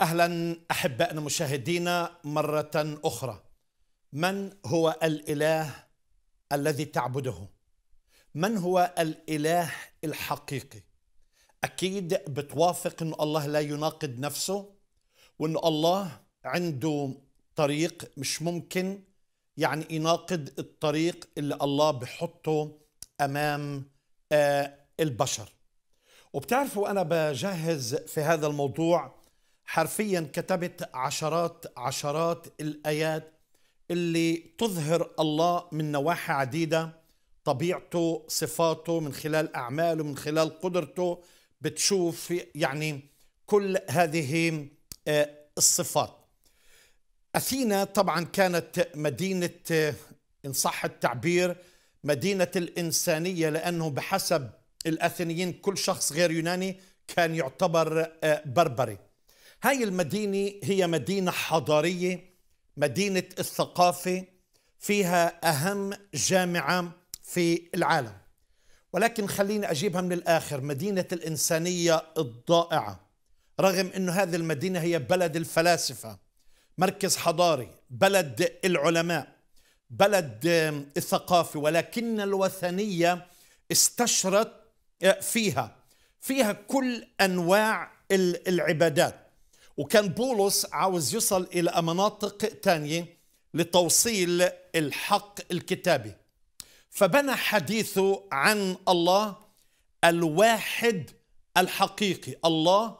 اهلا احبائنا مشاهدينا مره اخرى من هو الاله الذي تعبده من هو الاله الحقيقي اكيد بتوافق ان الله لا يناقض نفسه وان الله عنده طريق مش ممكن يعني يناقض الطريق اللي الله بحطه امام آه، البشر وبتعرفوا انا بجهز في هذا الموضوع حرفيا كتبت عشرات عشرات الايات اللي تظهر الله من نواحي عديده طبيعته صفاته من خلال اعماله من خلال قدرته بتشوف يعني كل هذه آه، الصفات اثينا طبعا كانت مدينه آه، ان صح التعبير مدينه الانسانيه لانه بحسب الاثينيين كل شخص غير يوناني كان يعتبر آه، بربري هاي المدينة هي مدينة حضارية مدينة الثقافة فيها أهم جامعة في العالم ولكن خليني أجيبها من الآخر مدينة الإنسانية الضائعة رغم أنه هذه المدينة هي بلد الفلاسفة مركز حضاري بلد العلماء بلد الثقافة ولكن الوثنية استشرت فيها فيها كل أنواع العبادات وكان بولس عاوز يصل إلى مناطق تانية لتوصيل الحق الكتابي فبنى حديثه عن الله الواحد الحقيقي الله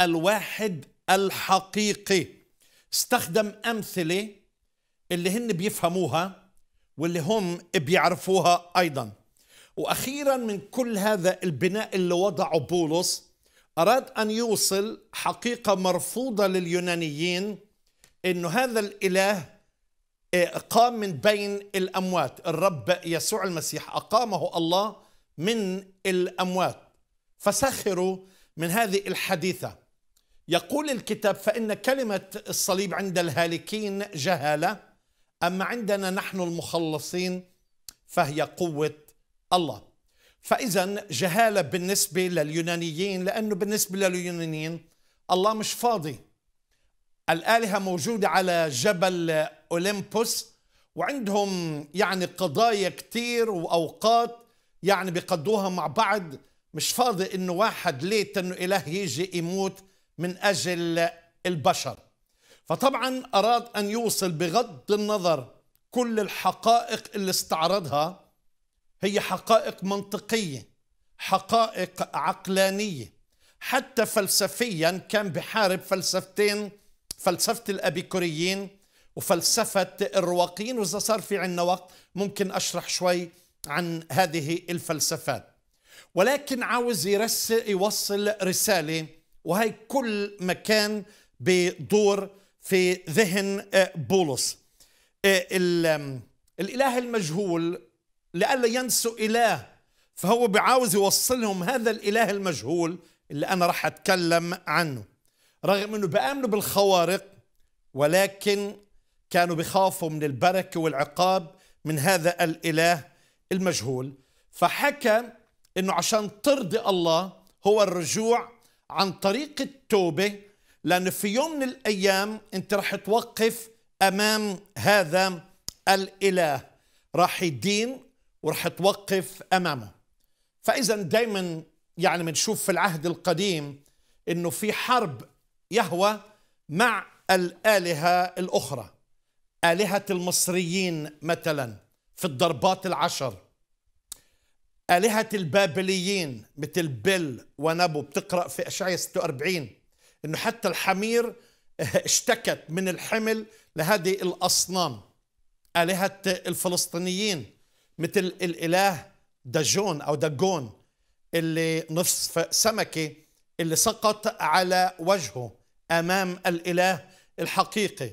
الواحد الحقيقي استخدم أمثلة اللي هن بيفهموها واللي هم بيعرفوها أيضا وأخيرا من كل هذا البناء اللي وضعه بولس أراد أن يوصل حقيقة مرفوضة لليونانيين أنه هذا الإله آه، قام من بين الأموات الرب يسوع المسيح أقامه الله من الأموات فسخروا من هذه الحديثة يقول الكتاب فإن كلمة الصليب عند الهالكين جهالة أما عندنا نحن المخلصين فهي قوة الله فإذا جهالة بالنسبة لليونانيين لأنه بالنسبة لليونانيين الله مش فاضي الآلهة موجودة على جبل أولمبوس وعندهم يعني قضايا كتير وأوقات يعني بيقضوها مع بعض مش فاضي إنه واحد ليت إنه إله يجي يموت من أجل البشر فطبعا أراد أن يوصل بغض النظر كل الحقائق اللي استعرضها هي حقائق منطقيه حقائق عقلانيه حتى فلسفيا كان بحارب فلسفتين فلسفه الابيكوريين وفلسفه الرواقيين واذا صار في عندنا وقت ممكن اشرح شوي عن هذه الفلسفات ولكن عاوز يرسل يوصل رساله وهي كل مكان بدور في ذهن آه، بولس آه، الاله المجهول لئلا ينسوا إله فهو بعاوز يوصلهم هذا الإله المجهول اللي أنا راح أتكلم عنه رغم أنه بآمنوا بالخوارق ولكن كانوا بخافوا من البركة والعقاب من هذا الإله المجهول فحكى أنه عشان ترضي الله هو الرجوع عن طريق التوبة لانه في يوم من الأيام أنت راح توقف أمام هذا الإله راح يدين وراح توقف امامه فاذا دائما يعني بنشوف في العهد القديم انه في حرب يهوى مع الالهه الاخرى الهه المصريين مثلا في الضربات العشر الهه البابليين مثل بل ونبو بتقرا في اشعياء 46 انه حتى الحمير اشتكت من الحمل لهذه الاصنام الهه الفلسطينيين مثل الاله دجون او دجون اللي نصف سمكه اللي سقط على وجهه امام الاله الحقيقي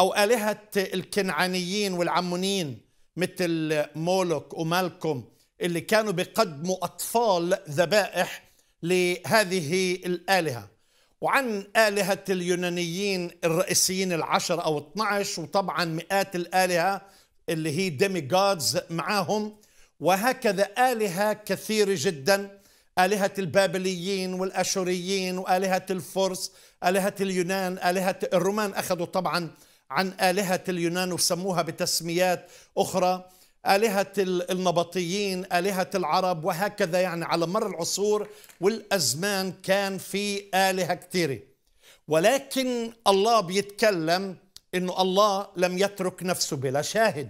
او الهه الكنعانيين والعمونيين مثل مولوك ومالكم اللي كانوا بيقدموا اطفال ذبائح لهذه الالهه وعن آلهة اليونانيين الرئيسيين العشر أو 12 وطبعا مئات الآلهة اللي هي ديمي جادز معاهم وهكذا آلهة كثيرة جدا آلهة البابليين والأشوريين وآلهة الفرس آلهة اليونان آلهة الرومان أخذوا طبعا عن آلهة اليونان وسموها بتسميات أخرى آلهة النبطيين آلهة العرب وهكذا يعني على مر العصور والأزمان كان في آلهة كثيرة ولكن الله بيتكلم انه الله لم يترك نفسه بلا شاهد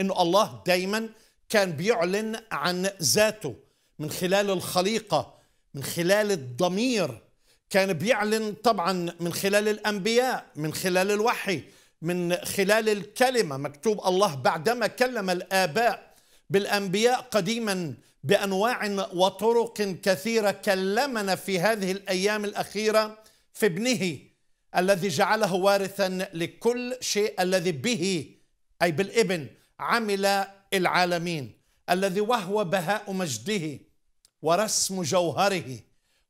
انه الله دايما كان بيعلن عن ذاته من خلال الخليقه من خلال الضمير كان بيعلن طبعا من خلال الانبياء من خلال الوحي من خلال الكلمه مكتوب الله بعدما كلم الاباء بالانبياء قديما بانواع وطرق كثيره كلمنا في هذه الايام الاخيره في ابنه الذي جعله وارثا لكل شيء الذي به أي بالابن عمل العالمين الذي وهو بهاء مجده ورسم جوهره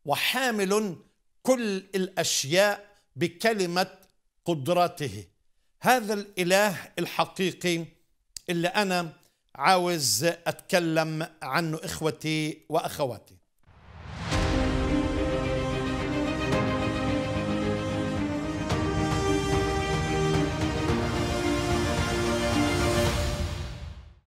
وحامل كل الأشياء بكلمة قدرته هذا الإله الحقيقي اللي أنا عاوز أتكلم عنه إخوتي وأخواتي